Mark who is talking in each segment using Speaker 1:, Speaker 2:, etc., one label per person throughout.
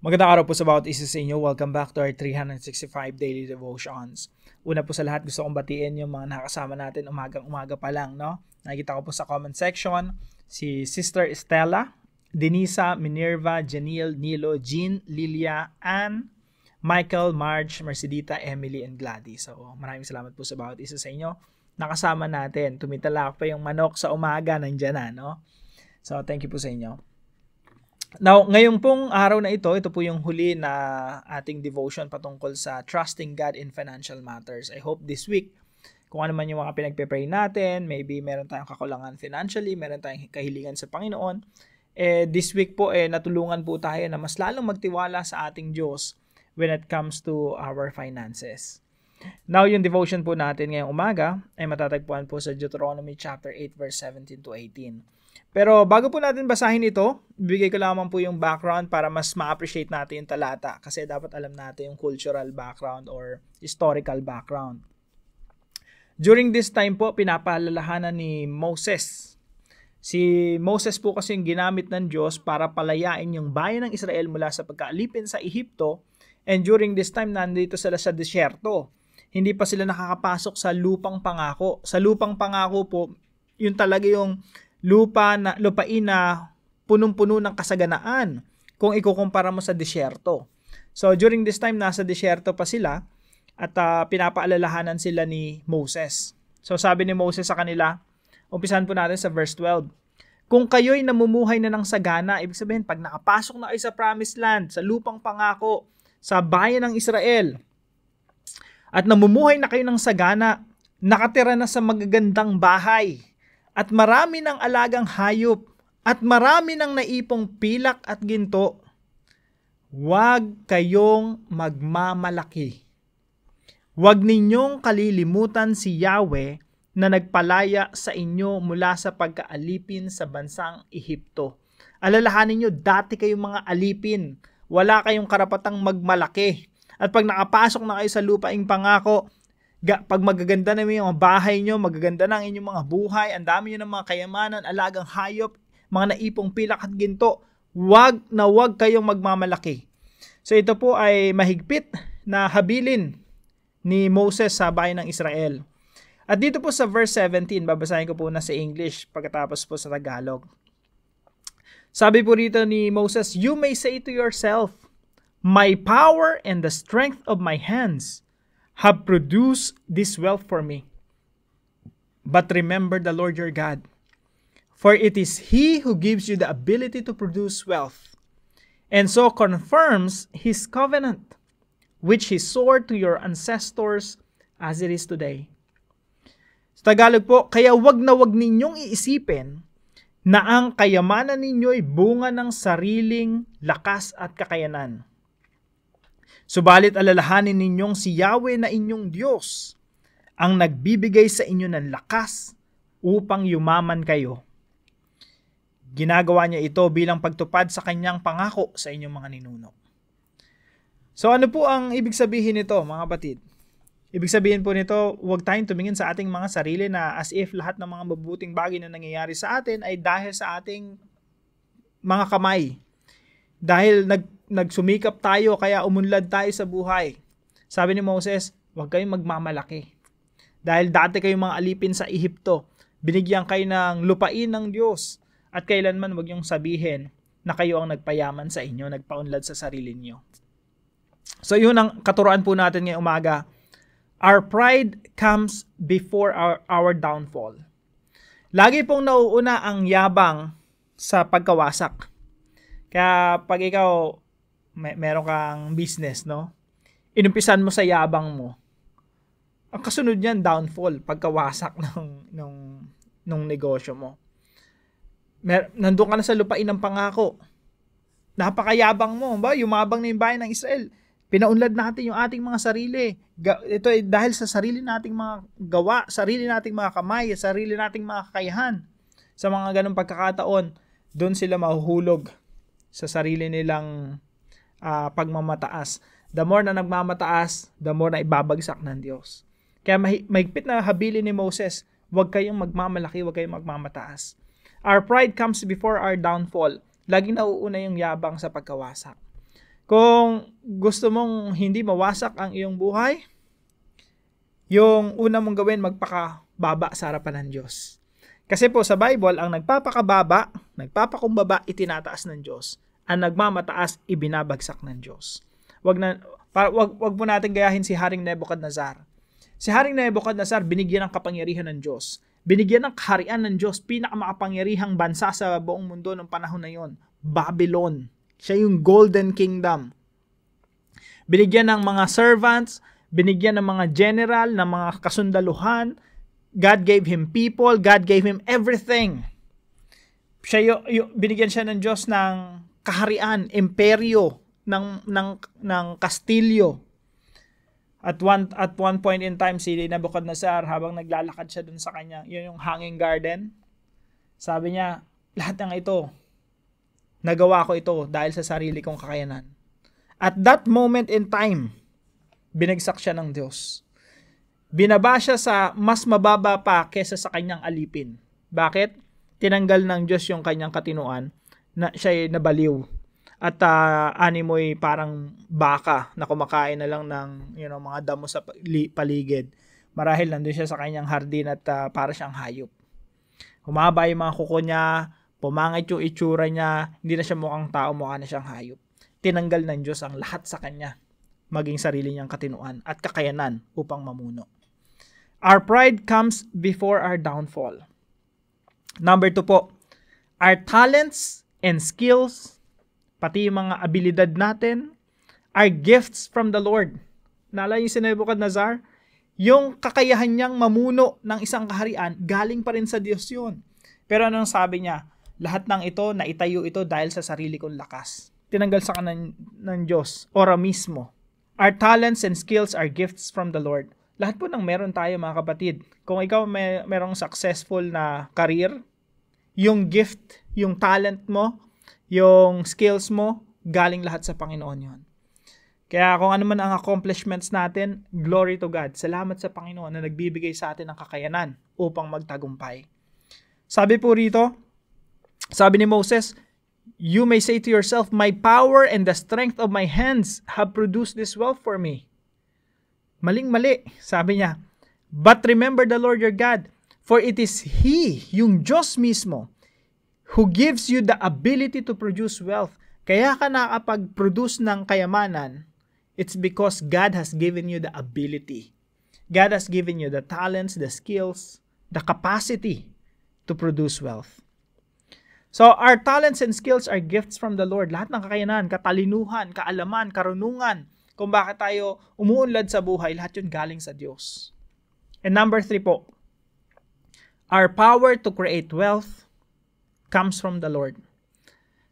Speaker 1: Magandang araw po sa bawat isa sa inyo. Welcome back to our 365 Daily Devotions. Una po sa lahat, gusto kong batiin yung mga nakasama natin umagang-umaga pa lang, no? Nakikita ko po sa comment section, si Sister Estella, Denisa, Minerva, Janiel, Nilo, Jean, Lilia, Anne, Michael, Marge, Mercedita, Emily, and Gladys. So, maraming salamat po sa bawat isa sa inyo. Nakasama natin, tumitalak pa yung manok sa umaga, nandiyan na, no? So, thank you po sa inyo. Now, ngayong pong araw na ito, ito po yung huli na ating devotion patungkol sa trusting God in financial matters. I hope this week, kung ano man yung mga pinagpe-pray natin, maybe meron tayong kakulangan financially, meron tayong kahilingan sa Panginoon, eh, this week po, eh, natulungan po tayo na mas lalong magtiwala sa ating Diyos when it comes to our finances. Now, yung devotion po natin ngayong umaga ay matatagpuan po sa Deuteronomy chapter 8 verse 17 to 18. Pero bago po natin basahin ito, bibigay ko lamang po yung background para mas ma-appreciate natin yung talata kasi dapat alam natin yung cultural background or historical background. During this time po, pinapaalalahanan ni Moses. Si Moses po kasi yung ginamit ng Diyos para palayain yung bayan ng Israel mula sa pagkaalipin sa Ehipto and during this time nandito sila sa disyerto. Hindi pa sila nakakapasok sa lupang pangako. Sa lupang pangako po, yun talaga yung lupa na, lupain na punong-puno ng kasaganaan kung ikukumpara mo sa disyerto. So during this time, nasa disyerto pa sila at uh, pinapaalalahanan sila ni Moses. So sabi ni Moses sa kanila, umpisan po natin sa verse 12. Kung kayo'y namumuhay na ng sagana, ibig sabihin pag nakapasok na kayo sa promised land, sa lupang pangako, sa bayan ng Israel, at namumuhay na kayo ng sagana, nakatira na sa magagandang bahay, at marami ng alagang hayop at marami ng naipong pilak at ginto, huwag kayong magmamalaki. Huwag ninyong kalilimutan si Yahweh na nagpalaya sa inyo mula sa pagkaalipin sa bansang Ehipto. Alalahanin nyo, dati kayong mga alipin. Wala kayong karapatang magmalaki. At pag nakapasok na kayo sa lupaing pangako, Ga, pag magaganda na yung bahay nyo, magaganda na ang inyong mga buhay, ang dami nyo ng mga kayamanan, alagang hayop, mga naipong pilak at ginto, wag na wag kayong magmamalaki. So ito po ay mahigpit na habilin ni Moses sa bayan ng Israel. At dito po sa verse 17, babasahin ko po na sa English pagkatapos po sa Tagalog. Sabi po rito ni Moses, You may say to yourself, My power and the strength of my hands have produced this wealth for me. But remember the Lord your God, for it is He who gives you the ability to produce wealth, and so confirms His covenant, which He swore to your ancestors as it is today. Sa Tagalog po, kaya wag na wag ninyong iisipin na ang kayamanan ninyo ay bunga ng sariling lakas at kakayanan Subalit alalahanin ninyong si Yahweh na inyong Diyos ang nagbibigay sa inyo ng lakas upang yumaman kayo. Ginagawa niya ito bilang pagtupad sa kanyang pangako sa inyong mga ninuno. So ano po ang ibig sabihin nito mga batid? Ibig sabihin po nito, huwag tayong tumingin sa ating mga sarili na as if lahat ng mga mabubuting bagay na nangyayari sa atin ay dahil sa ating mga kamay. Dahil nag nagsumikap tayo kaya umunlad tayo sa buhay. Sabi ni Moses, huwag kayong magmamalaki. Dahil dati kayong mga alipin sa Ehipto, binigyan kayo ng lupain ng Diyos. At kailanman huwag niyong sabihin na kayo ang nagpayaman sa inyo, nagpaunlad sa sarili niyo. So yun ang katuruan po natin ngayong umaga. Our pride comes before our, our downfall. Lagi pong nauuna ang yabang sa pagkawasak. Kaya pag ikaw may, meron kang business, no? Inumpisan mo sa yabang mo. Ang kasunod niyan, downfall, pagkawasak ng, ng, ng negosyo mo. Mer- nandun ka na sa lupain ng pangako. Napakayabang mo. Ba? Yumabang na yung bayan ng Israel. Pinaunlad natin yung ating mga sarili. ito ay dahil sa sarili nating mga gawa, sarili nating mga kamay, sarili nating mga kakayahan. Sa mga ganong pagkakataon, doon sila mahuhulog sa sarili nilang uh, pagmamataas. The more na nagmamataas, the more na ibabagsak ng Diyos. Kaya mahigpit na habili ni Moses, huwag kayong magmamalaki, huwag kayong magmamataas. Our pride comes before our downfall. Laging nauuna yung yabang sa pagkawasak. Kung gusto mong hindi mawasak ang iyong buhay, yung una mong gawin, magpakababa sa harapan ng Diyos. Kasi po sa Bible, ang nagpapakababa, nagpapakumbaba, itinataas ng Diyos ang nagmamataas ibinabagsak ng Diyos. Wag na para wag, wag mo natin gayahin si Haring Nebuchadnezzar. Si Haring Nebuchadnezzar binigyan ng kapangyarihan ng Diyos. Binigyan ng kaharian ng Diyos pinakamakapangyarihang bansa sa buong mundo noong panahon na yon, Babylon. Siya yung Golden Kingdom. Binigyan ng mga servants, binigyan ng mga general, ng mga kasundaluhan. God gave him people, God gave him everything. Siya yung, yung, binigyan siya ng Diyos ng kaharian, imperyo ng ng ng Kastilyo. At one at one point in time si Nebuchadnezzar habang naglalakad siya doon sa kanya, yun yung hanging garden. Sabi niya, lahat ng ito nagawa ko ito dahil sa sarili kong kakayanan. At that moment in time, binagsak siya ng Diyos. Binaba siya sa mas mababa pa kesa sa kanyang alipin. Bakit? Tinanggal ng Diyos yung kanyang katinuan na siya nabaliw at uh, ah, animoy parang baka na kumakain na lang ng you know mga damo sa paligid marahil nandoon siya sa kanyang hardin at uh, para siyang hayop humaba yung mga kuko niya pumangit yung itsura niya hindi na siya mukhang tao mukha na siyang hayop tinanggal ng Diyos ang lahat sa kanya maging sarili niyang katinuan at kakayanan upang mamuno our pride comes before our downfall number two po our talents and skills, pati yung mga abilidad natin, are gifts from the Lord. Nala yung si Nebuchadnezzar, yung kakayahan niyang mamuno ng isang kaharian, galing pa rin sa Diyos yun. Pero anong sabi niya? Lahat ng ito, naitayo ito dahil sa sarili kong lakas. Tinanggal sa kanan ng Diyos, ora mismo. Our talents and skills are gifts from the Lord. Lahat po nang meron tayo mga kapatid. Kung ikaw may merong successful na career, yung gift, yung talent mo, yung skills mo, galing lahat sa Panginoon yon. Kaya kung ano man ang accomplishments natin, glory to God. Salamat sa Panginoon na nagbibigay sa atin ng kakayanan upang magtagumpay. Sabi po rito, sabi ni Moses, You may say to yourself, My power and the strength of my hands have produced this wealth for me. Maling-mali, sabi niya. But remember the Lord your God, For it is He, yung Diyos mismo, who gives you the ability to produce wealth. Kaya ka nakapag-produce ng kayamanan, it's because God has given you the ability. God has given you the talents, the skills, the capacity to produce wealth. So, our talents and skills are gifts from the Lord. Lahat ng kakayanan, katalinuhan, kaalaman, karunungan, kung bakit tayo umuunlad sa buhay, lahat yun galing sa Diyos. And number three po, our power to create wealth comes from the Lord.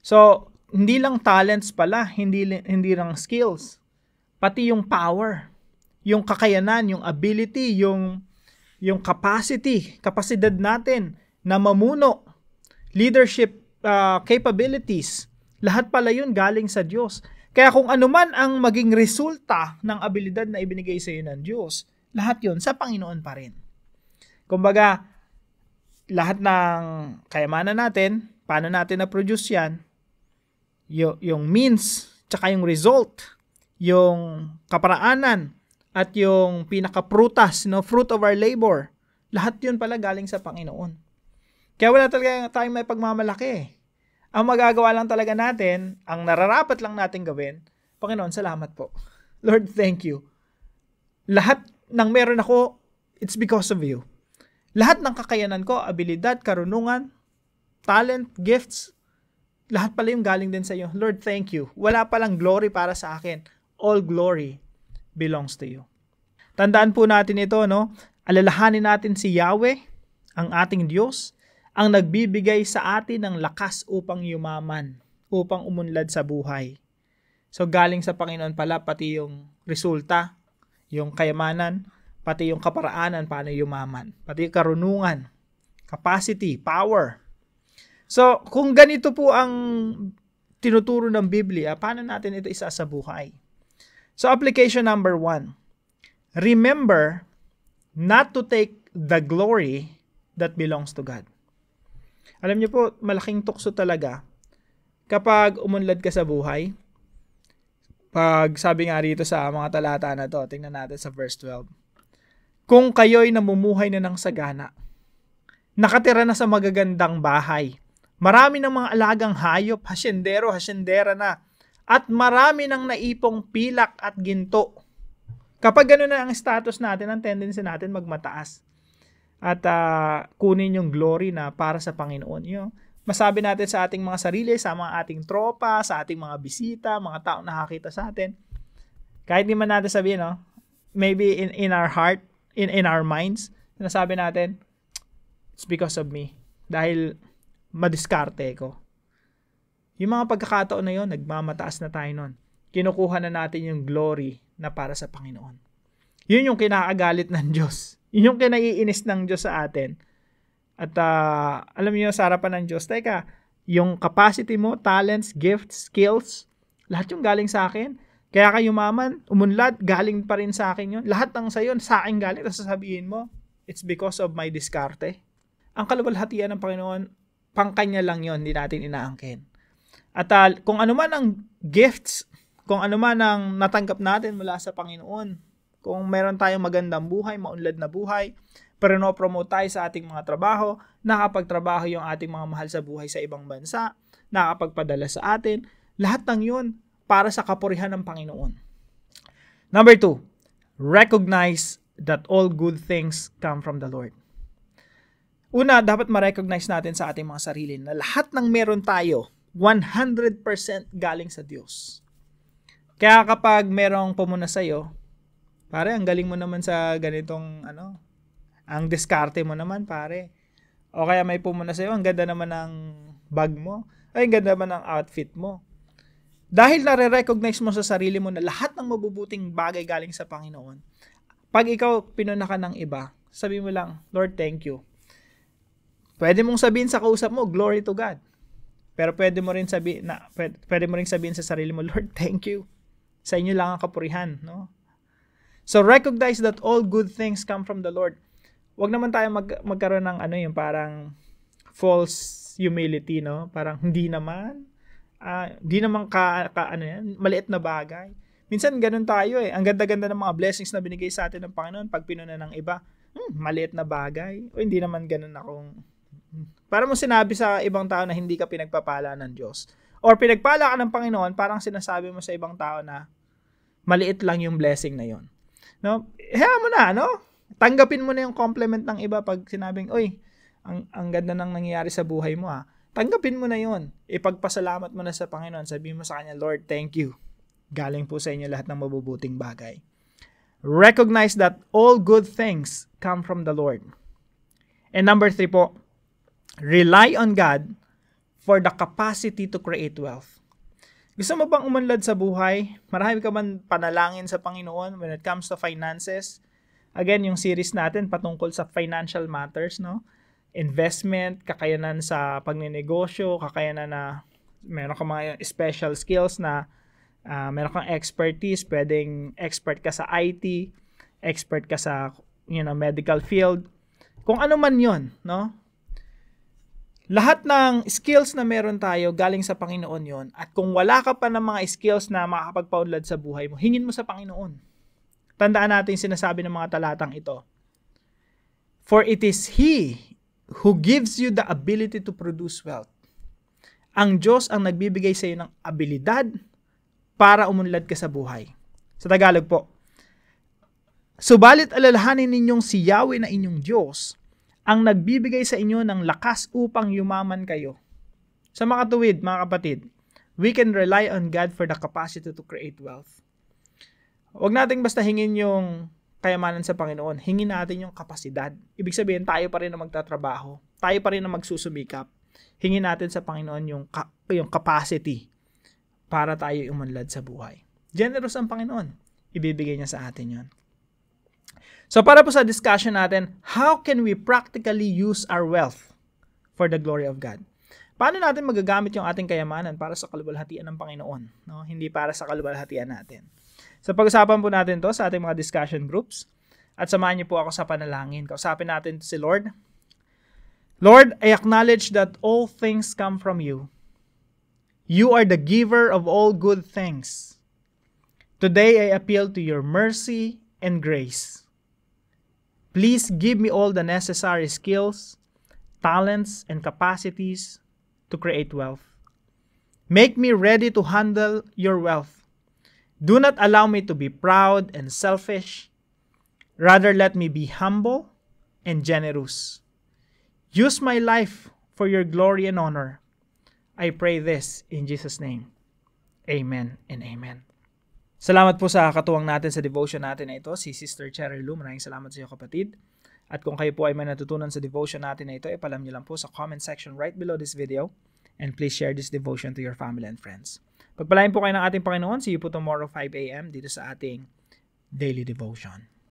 Speaker 1: So, hindi lang talents pala, hindi, hindi lang skills, pati yung power, yung kakayanan, yung ability, yung, yung capacity, kapasidad natin na mamuno, leadership uh, capabilities, lahat pala yun galing sa Diyos. Kaya kung anuman ang maging resulta ng abilidad na ibinigay sa iyo ng Diyos, lahat yon sa Panginoon pa rin. Kumbaga, lahat ng kayamanan natin, paano natin na-produce yan, y- yung means, tsaka yung result, yung kaparaanan, at yung pinaka-prutas, no, fruit of our labor, lahat yun pala galing sa Panginoon. Kaya wala talaga tayong may pagmamalaki. Eh. Ang magagawa lang talaga natin, ang nararapat lang natin gawin, Panginoon, salamat po. Lord, thank you. Lahat ng meron ako, it's because of you. Lahat ng kakayanan ko, abilidad, karunungan, talent, gifts, lahat pala yung galing din sa iyo. Lord, thank you. Wala palang glory para sa akin. All glory belongs to you. Tandaan po natin ito, no? Alalahanin natin si Yahweh, ang ating Diyos, ang nagbibigay sa atin ng lakas upang yumaman, upang umunlad sa buhay. So galing sa Panginoon pala pati yung resulta, yung kayamanan, pati yung kaparaanan paano yumaman, pati yung karunungan, capacity, power. So, kung ganito po ang tinuturo ng Biblia, paano natin ito isa sa buhay? So, application number one, remember not to take the glory that belongs to God. Alam niyo po, malaking tukso talaga kapag umunlad ka sa buhay, pag sabi nga rito sa mga talata na to, tingnan natin sa verse 12 kung kayo'y namumuhay na ng sagana, nakatira na sa magagandang bahay, marami ng mga alagang hayop, hasyendero, hasyendera na, at marami ng naipong pilak at ginto. Kapag gano'n na ang status natin, ang tendency natin magmataas at uh, kunin yung glory na para sa Panginoon. Yung masabi natin sa ating mga sarili, sa mga ating tropa, sa ating mga bisita, mga taong nakakita sa atin. Kahit di man natin sabihin, no? maybe in, in our heart, in, in our minds, sinasabi natin, it's because of me. Dahil madiskarte ko. Yung mga pagkakataon na yon, nagmamataas na tayo noon Kinukuha na natin yung glory na para sa Panginoon. Yun yung kinakagalit ng Diyos. Yun yung kinaiinis ng Diyos sa atin. At uh, alam niyo sa harapan ng Diyos, teka, yung capacity mo, talents, gifts, skills, lahat yung galing sa akin. Kaya kayo yumaman, umunlad, galing pa rin sa akin yun. Lahat ng sa'yo, sa akin galing. Tapos sasabihin mo, it's because of my diskarte. Ang kaluwalhatian ng Panginoon, pang kanya lang yon hindi natin inaangkin. At uh, kung ano man ang gifts, kung ano man ang natanggap natin mula sa Panginoon, kung meron tayong magandang buhay, maunlad na buhay, pero no promote tayo sa ating mga trabaho, nakapagtrabaho yung ating mga mahal sa buhay sa ibang bansa, nakapagpadala sa atin, lahat ng yun, para sa kapurihan ng Panginoon. Number two, recognize that all good things come from the Lord. Una, dapat ma-recognize natin sa ating mga sarili na lahat ng meron tayo, 100% galing sa Diyos. Kaya kapag merong pumuna sa'yo, pare, ang galing mo naman sa ganitong, ano, ang diskarte mo naman, pare. O kaya may pumuna sa'yo, ang ganda naman ng bag mo, ay ang ganda naman ng outfit mo. Dahil nare-recognize mo sa sarili mo na lahat ng mabubuting bagay galing sa Panginoon, pag ikaw pinuna ka ng iba, sabi mo lang, Lord, thank you. Pwede mong sabihin sa kausap mo, glory to God. Pero pwede mo rin sabihin na pwede, mo rin sabihin sa sarili mo, Lord, thank you. Sa inyo lang ang kapurihan, no? So recognize that all good things come from the Lord. Huwag naman tayo mag, magkaroon ng ano yung parang false humility, no? Parang hindi naman uh, di naman ka, ka ano yan, maliit na bagay. Minsan ganun tayo eh. Ang ganda-ganda ng mga blessings na binigay sa atin ng Panginoon pag pinuna ng iba, hmm, maliit na bagay. O hindi naman ganun akong... Hmm. Para mo sinabi sa ibang tao na hindi ka pinagpapala ng Diyos. Or pinagpala ka ng Panginoon, parang sinasabi mo sa ibang tao na maliit lang yung blessing na yon. No? Hayaan mo na, no? Tanggapin mo na yung compliment ng iba pag sinabing, oy, ang, ang ganda ng nangyayari sa buhay mo ah tanggapin mo na yon. Ipagpasalamat mo na sa Panginoon. Sabihin mo sa Kanya, Lord, thank you. Galing po sa inyo lahat ng mabubuting bagay. Recognize that all good things come from the Lord. And number three po, rely on God for the capacity to create wealth. Gusto mo bang umunlad sa buhay? Marami ka man panalangin sa Panginoon when it comes to finances? Again, yung series natin patungkol sa financial matters, no? investment, kakayanan sa pagnenegosyo, kakayanan na meron kang mga special skills na uh, meron kang expertise, pwedeng expert ka sa IT, expert ka sa you know, medical field, kung ano man 'yon, no? Lahat ng skills na meron tayo galing sa Panginoon 'yon. At kung wala ka pa ng mga skills na makakapagpaunlad sa buhay mo, hingin mo sa Panginoon. Tandaan natin sinasabi ng mga talatang ito. For it is He who gives you the ability to produce wealth. Ang Diyos ang nagbibigay sa iyo ng abilidad para umunlad ka sa buhay. Sa Tagalog po. Subalit alalahanin ninyong si Yahweh na inyong Diyos ang nagbibigay sa inyo ng lakas upang yumaman kayo. Sa mga tuwid, mga kapatid, we can rely on God for the capacity to create wealth. Huwag nating basta hingin yung kayamanan sa Panginoon, hingin natin yung kapasidad. Ibig sabihin, tayo pa rin ang magtatrabaho. Tayo pa rin ang magsusumikap. Hingin natin sa Panginoon yung, ka- yung capacity para tayo umunlad sa buhay. Generous ang Panginoon. Ibibigay niya sa atin yon. So para po sa discussion natin, how can we practically use our wealth for the glory of God? Paano natin magagamit yung ating kayamanan para sa kalubalhatian ng Panginoon? No? Hindi para sa kalubalhatian natin. So pag-usapan po natin to sa ating mga discussion groups. At samahan niyo po ako sa panalangin. Kausapin natin si Lord. Lord, I acknowledge that all things come from you. You are the giver of all good things. Today I appeal to your mercy and grace. Please give me all the necessary skills, talents, and capacities to create wealth. Make me ready to handle your wealth Do not allow me to be proud and selfish. Rather, let me be humble and generous. Use my life for your glory and honor. I pray this in Jesus' name. Amen and amen. Salamat po sa katuwang natin sa devotion natin na ito, si Sister Cheryl Lou. Maraming salamat sa iyo kapatid. At kung kayo po ay may natutunan sa devotion natin na ito, ipalam niyo lang po sa comment section right below this video. And please share this devotion to your family and friends. Pagpalain po kayo ng ating Panginoon. See you po tomorrow 5 a.m. dito sa ating daily devotion.